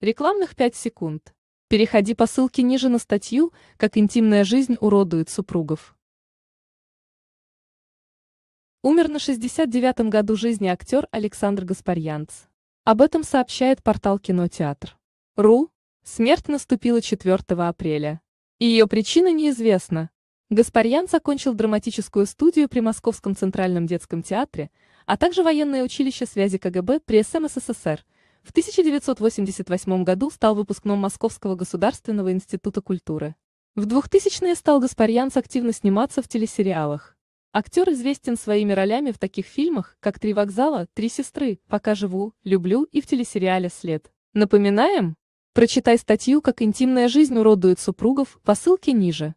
Рекламных 5 секунд. Переходи по ссылке ниже на статью «Как интимная жизнь уродует супругов». Умер на 69-м году жизни актер Александр Гаспарьянц. Об этом сообщает портал Кинотеатр. РУ. Смерть наступила 4 апреля. Ее причина неизвестна. Гаспарьянц закончил драматическую студию при Московском Центральном детском театре, а также военное училище связи КГБ при СМССР – в 1988 году стал выпускном Московского государственного института культуры. В 2000-е стал Гаспарьянс активно сниматься в телесериалах. Актер известен своими ролями в таких фильмах, как «Три вокзала», «Три сестры», «Пока живу», «Люблю» и в телесериале «След». Напоминаем? Прочитай статью «Как интимная жизнь уродует супругов» по ссылке ниже.